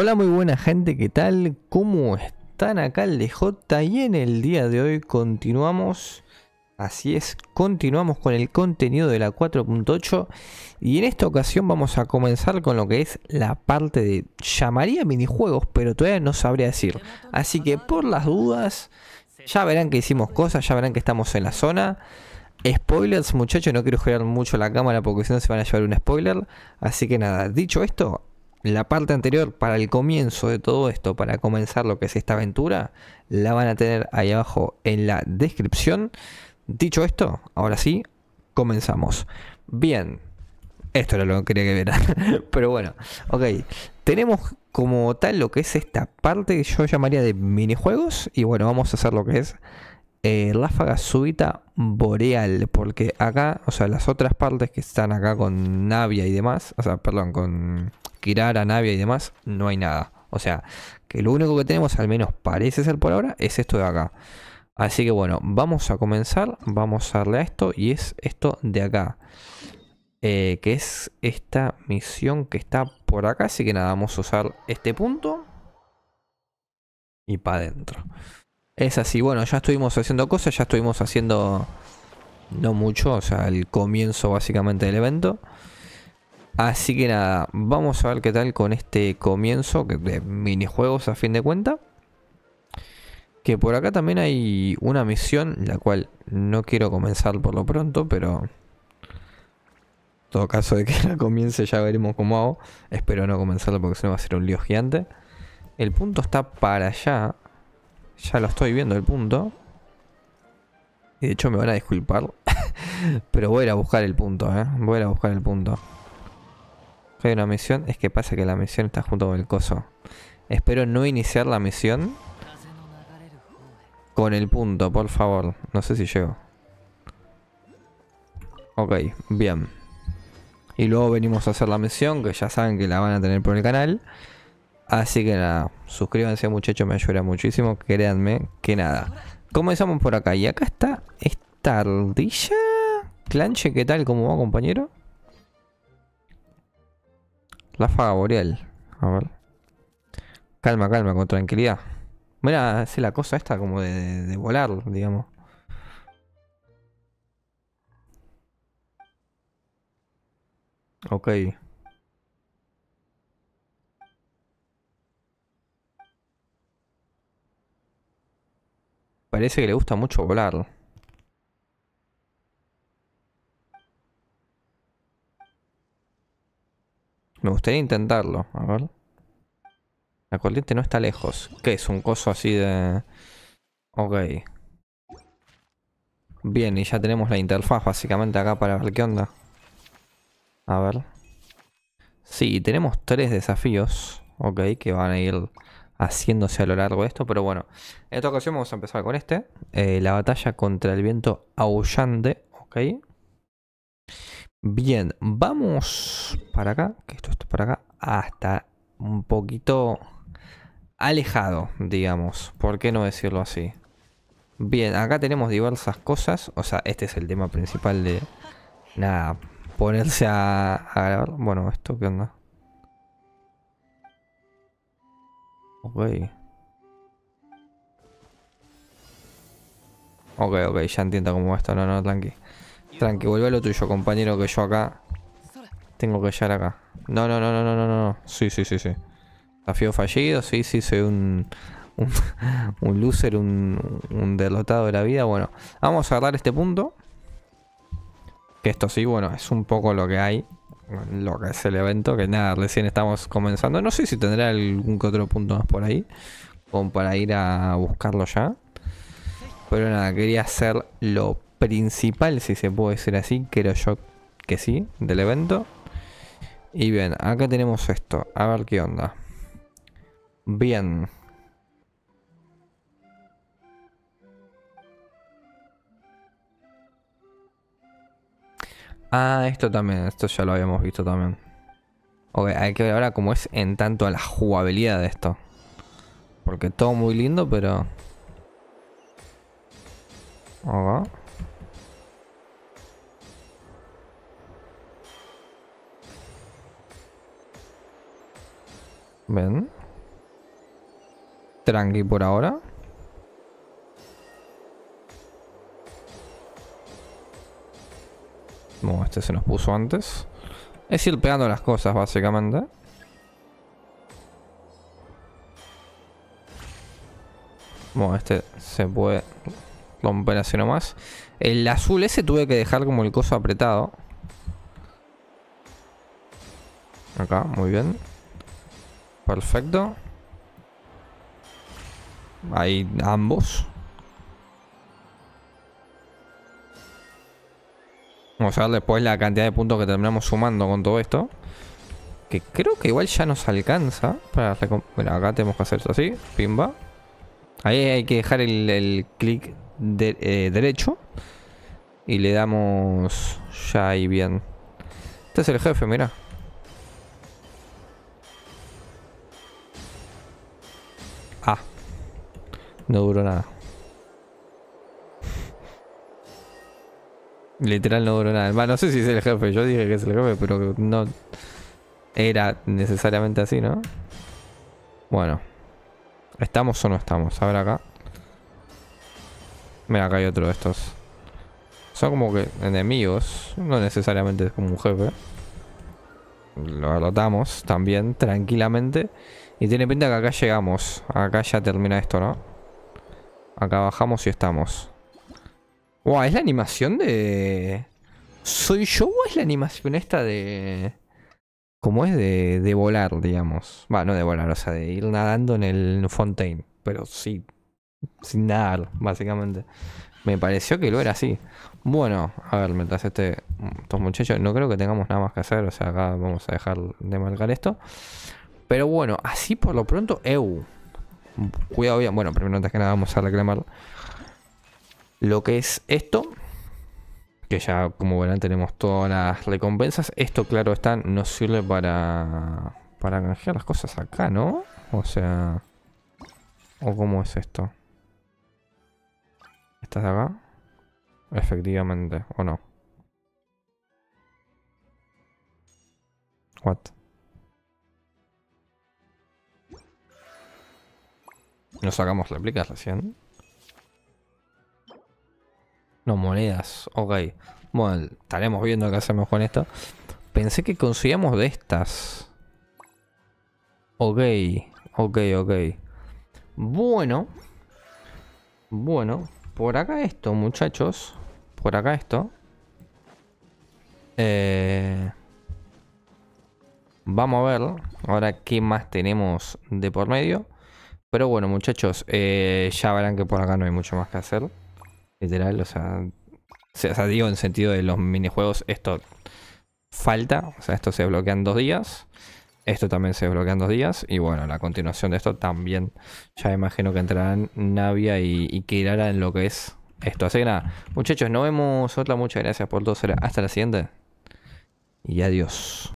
Hola, muy buena gente, ¿qué tal? ¿Cómo están acá el DJ? Y en el día de hoy continuamos, así es, continuamos con el contenido de la 4.8 y en esta ocasión vamos a comenzar con lo que es la parte de, llamaría minijuegos, pero todavía no sabría decir. Así que por las dudas, ya verán que hicimos cosas, ya verán que estamos en la zona. Spoilers, muchachos, no quiero girar mucho la cámara porque si no se van a llevar un spoiler. Así que nada, dicho esto, la parte anterior para el comienzo de todo esto, para comenzar lo que es esta aventura, la van a tener ahí abajo en la descripción. Dicho esto, ahora sí, comenzamos. Bien, esto era lo que quería que vieran, pero bueno, ok. Tenemos como tal lo que es esta parte que yo llamaría de minijuegos y bueno, vamos a hacer lo que es eh, ráfaga súbita boreal, porque acá, o sea, las otras partes que están acá con Navia y demás, o sea, perdón, con a Navia y demás, no hay nada. O sea, que lo único que tenemos, al menos parece ser por ahora, es esto de acá. Así que bueno, vamos a comenzar, vamos a darle a esto y es esto de acá. Eh, que es esta misión que está por acá, así que nada, vamos a usar este punto y para adentro. Es así, bueno, ya estuvimos haciendo cosas, ya estuvimos haciendo no mucho, o sea, el comienzo básicamente del evento. Así que nada, vamos a ver qué tal con este comienzo de minijuegos a fin de cuenta. Que por acá también hay una misión, la cual no quiero comenzar por lo pronto, pero... En todo caso de que la comience ya veremos cómo hago. Espero no comenzarlo porque si no va a ser un lío gigante. El punto está para allá. Ya lo estoy viendo el punto. Y de hecho me van a disculpar. pero voy a ir a buscar el punto, ¿eh? Voy a ir a buscar el punto. Hay una misión. Es que pasa que la misión está junto con el coso. Espero no iniciar la misión con el punto, por favor. No sé si llego. Ok, bien. Y luego venimos a hacer la misión, que ya saben que la van a tener por el canal. Así que nada, suscríbanse muchachos, me ayuda muchísimo, créanme que nada. Comenzamos por acá, y acá está esta ardilla. Clanche, ¿qué tal? ¿Cómo va compañero? faga boreal. A ver. Calma, calma, con tranquilidad. Mira, hace la cosa esta como de, de volar, digamos. Ok. Parece que le gusta mucho volar. Me gustaría intentarlo, a ver. La corriente no está lejos. ¿Qué es? Un coso así de... Ok. Bien, y ya tenemos la interfaz básicamente acá para ver qué onda. A ver. Sí, tenemos tres desafíos, ok, que van a ir haciéndose a lo largo de esto, pero bueno. En esta ocasión vamos a empezar con este. Eh, la batalla contra el viento aullante, ok. Bien, vamos para acá, que esto está para acá, hasta un poquito alejado, digamos, ¿por qué no decirlo así? Bien, acá tenemos diversas cosas, o sea, este es el tema principal de, nada, ponerse a, grabar. Bueno, esto, ¿qué onda? Ok. Ok, ok, ya entiendo cómo va esto, no, no, tranqui. Tranqui, vuelve otro lo tuyo, compañero, que yo acá tengo que llegar acá. No, no, no, no, no, no, no. Sí, sí, sí, sí. Desafío fallido, sí, sí, soy un, un, un loser, un, un derrotado de la vida. Bueno, vamos a agarrar este punto. Que esto sí, bueno, es un poco lo que hay lo que es el evento, que nada, recién estamos comenzando. No sé si tendrá algún que otro punto más por ahí, como para ir a buscarlo ya. Pero nada, quería hacer lo principal, si se puede decir así, creo yo que sí, del evento. Y bien, acá tenemos esto. A ver qué onda. Bien. Ah, esto también, esto ya lo habíamos visto también. Ok, hay que ver ahora cómo es en tanto a la jugabilidad de esto. Porque todo muy lindo, pero... Ven. Tranqui por ahora. este se nos puso antes. Es ir pegando las cosas, básicamente. Bueno, este se puede romper así nomás. El azul ese tuve que dejar como el coso apretado. Acá, muy bien. Perfecto. Ahí ambos. Vamos a ver después la cantidad de puntos que terminamos sumando con todo esto. Que creo que igual ya nos alcanza. Para bueno, acá tenemos que hacer esto así. Pimba. Ahí hay que dejar el, clic de, eh, derecho. Y le damos ya ahí bien. Este es el jefe, mira. No duró nada. Literal no duró nada. Bueno, no sé si es el jefe, yo dije que es el jefe, pero no era necesariamente así, ¿no? Bueno. ¿Estamos o no estamos? A ver acá. Mira, acá hay otro de estos. Son como que enemigos. No necesariamente es como un jefe. Lo derrotamos también, tranquilamente. Y tiene pinta que acá llegamos. Acá ya termina esto, ¿no? Acá bajamos y estamos. Wow, ¿es la animación de...? ¿Soy yo o es la animación esta de...? cómo es de, volar, digamos. Va, no de volar, o sea, de ir nadando en el Fontaine. Pero sí, sin nadar, básicamente. Me pareció que lo era así. Bueno, a ver, mientras este, estos muchachos, no creo que tengamos nada más que hacer, o sea, acá vamos a dejar de marcar esto. Pero bueno, así por lo pronto, EU. Cuidado bien. Bueno, primero antes que nada vamos a reclamar lo que es esto. Que ya, como verán, tenemos todas las recompensas. Esto, claro, está, nos sirve para, para canjear las cosas acá, ¿no? O sea... ¿O cómo es esto? ¿Estás acá? Efectivamente, ¿o no? What? No sacamos réplicas recién. No, monedas. Ok. Bueno, estaremos viendo qué hacemos con esto. Pensé que conseguíamos de estas. Ok. Ok, ok. Bueno. Bueno. Por acá esto, muchachos. Por acá esto. Eh, vamos a ver ahora qué más tenemos de por medio. Pero bueno, muchachos, eh, ya verán que por acá no hay mucho más que hacer. Literal, o sea, digo en sentido de los minijuegos, esto falta. O sea, esto se bloquea en dos días. Esto también se bloquea en dos días. Y bueno, la continuación de esto también. Ya imagino que entrarán Navia y, y Kirara en lo que es esto. Así que nada, muchachos, nos vemos. Otra, muchas gracias por todo. Hasta la siguiente. Y adiós.